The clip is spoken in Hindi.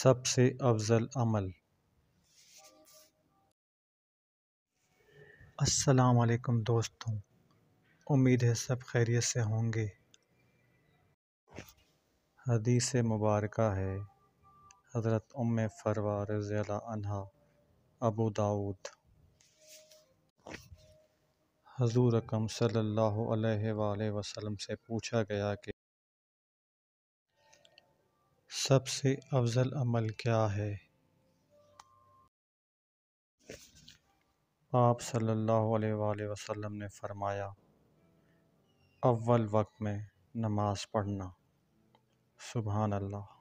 सबसे अफजल अमल अस्सलाम वालेकुम दोस्तों उम्मीद है सब खैरियत से होंगे हदीस मुबारक है हज़रत उम फरवा रज़ी अबू दाऊद हजूर अकम सल्लल्लाहु अलैहि वसल्लम से पूछा गया कि सबसे अफजल अमल क्या है आप सल्लल्लाहु अलैहि वसल्लम ने फ़रमाया अव्वल वक्त में नमाज़ पढ़ना सुबहान अल्लाह